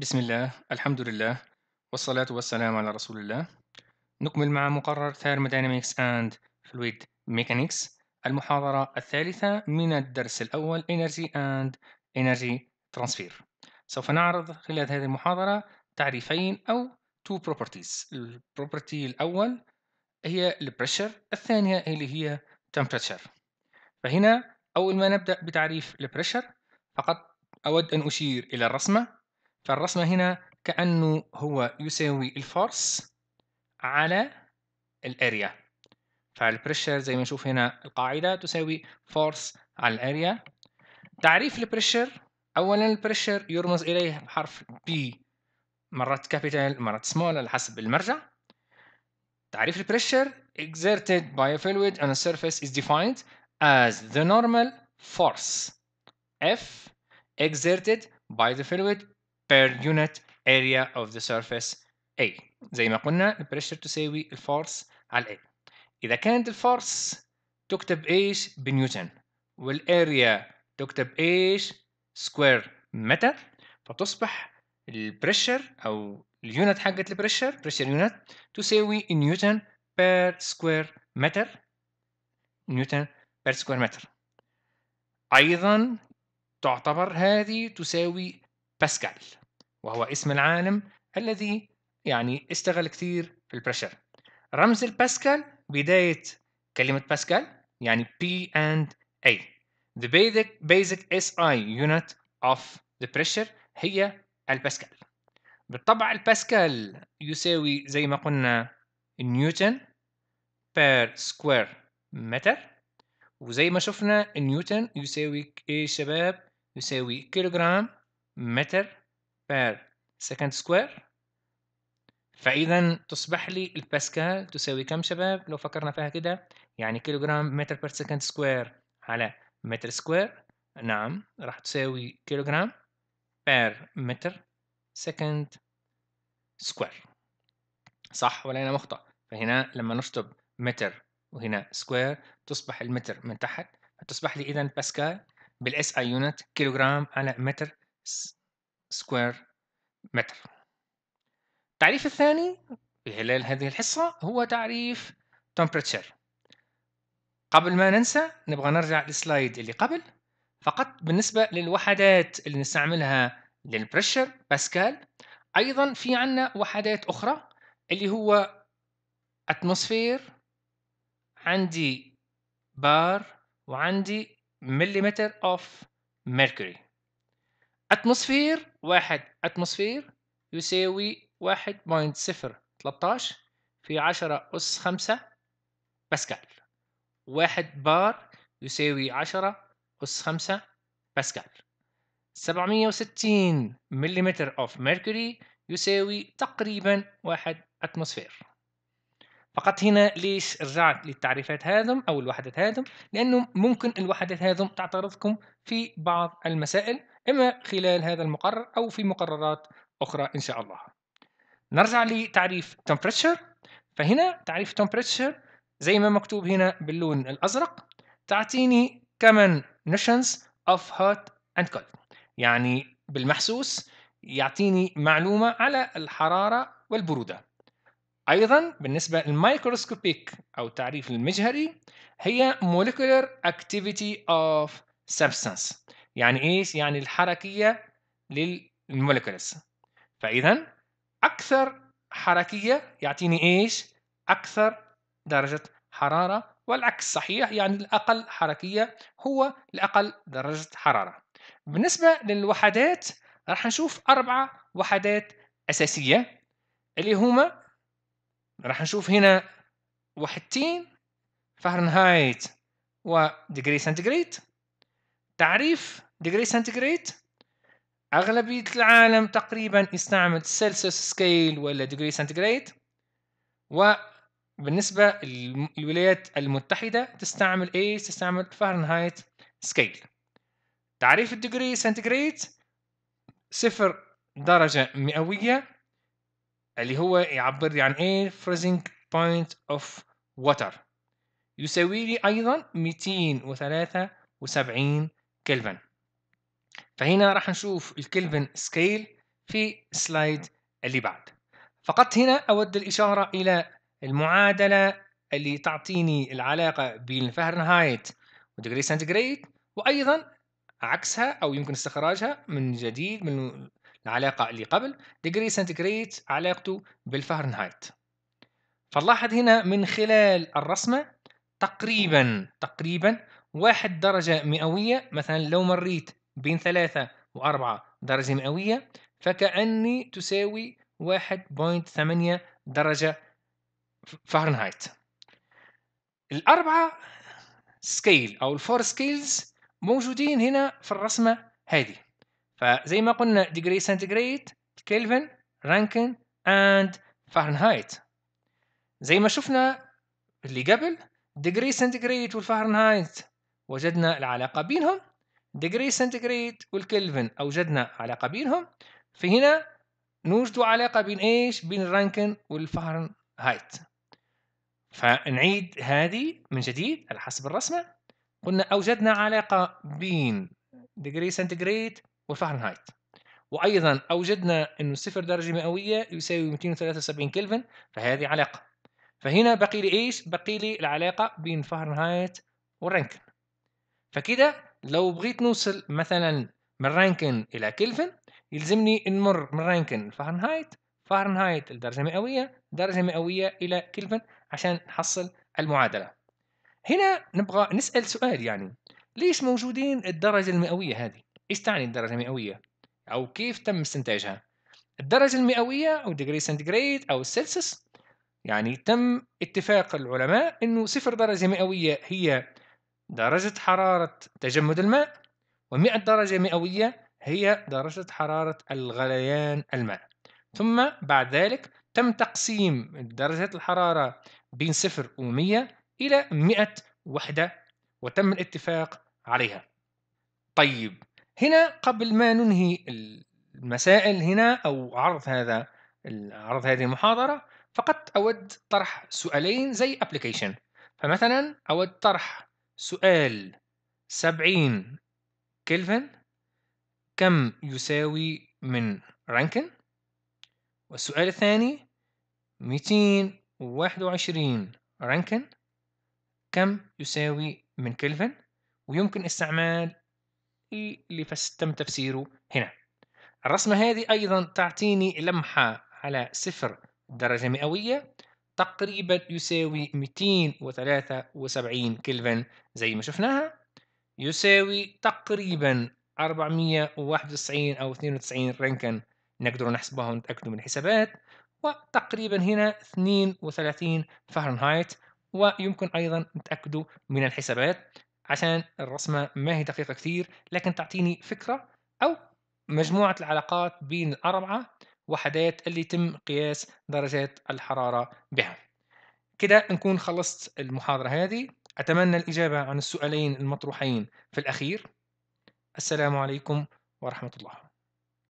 بسم الله الحمد لله والصلاة والسلام على رسول الله نكمل مع مقرر Thermodynamics and Fluid Mechanics المحاضرة الثالثة من الدرس الأول Energy and Energy Transfer سوف نعرض خلال هذه المحاضرة تعريفين أو two properties البروبرتي الأول هي Pressure الثانية اللي هي temperature فهنا أول ما نبدأ بتعريف Pressure فقط أود أن أشير إلى الرسمة فالرسمة هنا كأنه هو يساوي الفورس على الاريا فالبريشر زي ما نشوف هنا القاعدة تساوي فورس على الاريا تعريف البريشر اولا البريشر يرمز اليه بحرف P مرات كابيتال مرات سمول على حسب المرجع تعريف البريشر exerted by a fluid on a surface is defined as the normal force F exerted by the fluid per unit area of the surface A زي ما قلنا pressure تساوي force على A إذا كانت force تكتب إيش بنيوتن area تكتب إيش سكوير متر فتصبح pressure أو اليونت حقت pressure pressure unit تساوي نيوتن per سكوير متر نيوتن per سكوير متر أيضا تعتبر هذه تساوي باسكال وهو اسم العالم الذي يعني اشتغل كثير في البريشر رمز الباسكال بداية كلمة باسكال يعني P and A The basic, basic SI unit of the pressure هي الباسكال بالطبع الباسكال يساوي زي ما قلنا نيوتن بير سكوير متر وزي ما شفنا نيوتن يساوي ايه شباب يساوي كيلوغرام متر per secant square فاذا تصبح لي الباسكال تساوي كم شباب لو فكرنا فيها كده يعني كيلوغرام متر بير سكند سكوير على متر سكوير نعم راح تساوي كيلوغرام بير متر سكند سكوير صح ولا انا مخطئ فهنا لما نشطب متر وهنا سكوير تصبح المتر من تحت فتصبح لي اذا باسكال بالاس اي يونت كيلوغرام على متر سكوير متر التعريف الثاني خلال هذه الحصة هو تعريف temperature قبل ما ننسى نبغى نرجع للسلايد اللي قبل فقط بالنسبة للوحدات اللي نستعملها للبرشر باسكال أيضا في عنا وحدات أخرى اللي هو أتموسفير عندي بار وعندي مليمتر أوف ميركوري اتموسفير واحد اتموسفير يساوي واحد بوينت صفر تلتاش في عشرة أس خمسة باسكال واحد بار يساوي عشرة أس خمسة باسكال سبعمية وستين مليمتر أوف ميركوري يساوي تقريبا واحد أتموسفير فقط هنا ليش رجعت للتعريفات هذم او الوحدات هذم لانه ممكن الوحدات هذم تعترضكم في بعض المسائل اما خلال هذا المقرر او في مقررات اخرى ان شاء الله نرجع لتعريف temperature فهنا تعريف temperature زي ما مكتوب هنا باللون الازرق تعطيني common notions of hot and cold يعني بالمحسوس يعطيني معلومه على الحراره والبروده ايضا بالنسبه للميكروسكوبيك او التعريف المجهري هي molecular activity of substance يعني ايش يعني الحركيه للمولكولز فاذا اكثر حركيه يعطيني ايش اكثر درجه حراره والعكس صحيح يعني الاقل حركيه هو الاقل درجه حراره بالنسبه للوحدات راح نشوف اربعه وحدات اساسيه اللي هما راح نشوف هنا وحدتين فهرنهايت ودجري سنتيغريد تعريف ديجري سنتيغريد أغلبية العالم تقريبا يستعمل سيلسيوس سكيل ولا ديجري سنتيغريد وبالنسبة للولايات المتحدة تستعمل إيش تستعمل فهرنهايت سكيل تعريف الديجري سنتيغريد صفر درجة مئوية اللي هو يعبر لي عن ايه freezing point of water يساوي لي ايضا 273 كلفن فهنا راح نشوف الكلفن سكيل في سلايد اللي بعد فقط هنا اود الاشاره الى المعادله اللي تعطيني العلاقه بين فهرنهايت ودجري سنتيغريد وايضا عكسها او يمكن استخراجها من جديد من العلاقة اللي قبل ديجري سنتيغريد علاقته بالفهرنهايت فنلاحظ هنا من خلال الرسمة تقريبا تقريبا واحد درجة مئوية مثلا لو مريت بين ثلاثة وأربعة درجة مئوية فكأني تساوي 1.8 درجة فهرنهايت الأربعة سكيل أو الفور سكيلز موجودين هنا في الرسمة هذه فزي ما قلنا ديجري سنتيجريد كلفن رانكن اند فهرنهايت زي ما شفنا اللي قبل ديجري سنتيجريد والفهرنهايت وجدنا العلاقة بينهم ديجري سنتيجريد والكلفن أوجدنا علاقة بينهم في هنا نوجد علاقة بين إيش بين الرانكن والفهرنهايت فنعيد هذه من جديد على حسب الرسمة قلنا أوجدنا علاقة بين ديجري سنتيجريد وفهرنهايت وايضا اوجدنا انه صفر درجه مئويه يساوي 273 كلفن فهذه علاقه فهنا بقي لي ايش بقي لي العلاقه بين فهرنهايت والرانكن فكده لو بغيت نوصل مثلا من رانكن الى كلفن يلزمني نمر من رانكن فهرنهايت فهرنهايت الدرجة مئوية درجة مئوية إلى كلفن عشان نحصل المعادلة هنا نبغى نسأل سؤال يعني ليش موجودين الدرجة المئوية هذه ايش تعني الدرجه المئويه او كيف تم استنتاجها الدرجه المئويه او ديجري سنتيجريد او السلسس يعني تم اتفاق العلماء انه صفر درجه مئويه هي درجه حراره تجمد الماء و100 درجه مئويه هي درجه حراره الغليان الماء ثم بعد ذلك تم تقسيم درجات الحراره بين صفر و100 الى 100 وحده وتم الاتفاق عليها طيب هنا قبل ما ننهي المسائل هنا أو عرض هذا عرض هذه المحاضرة فقط أود طرح سؤالين زي ابلكيشن فمثلا أود طرح سؤال سبعين كلفن كم يساوي من رانكن والسؤال الثاني ميتين وواحد وعشرين رانكن كم يساوي من كلفن ويمكن استعمال اللي تم تفسيره هنا الرسمة هذه أيضا تعطيني لمحة على صفر درجة مئوية تقريبا يساوي 273 كلفن زي ما شفناها يساوي تقريبا 491 أو 92 رنكن نقدر نحسبها ونتأكد من الحسابات وتقريبا هنا 32 فهرنهايت ويمكن أيضا نتأكد من الحسابات عشان الرسمة ما هي دقيقة كثير لكن تعطيني فكرة أو مجموعة العلاقات بين الأربعة وحدات اللي يتم قياس درجات الحرارة بها كده نكون خلصت المحاضرة هذه أتمنى الإجابة عن السؤالين المطروحين في الأخير السلام عليكم ورحمة الله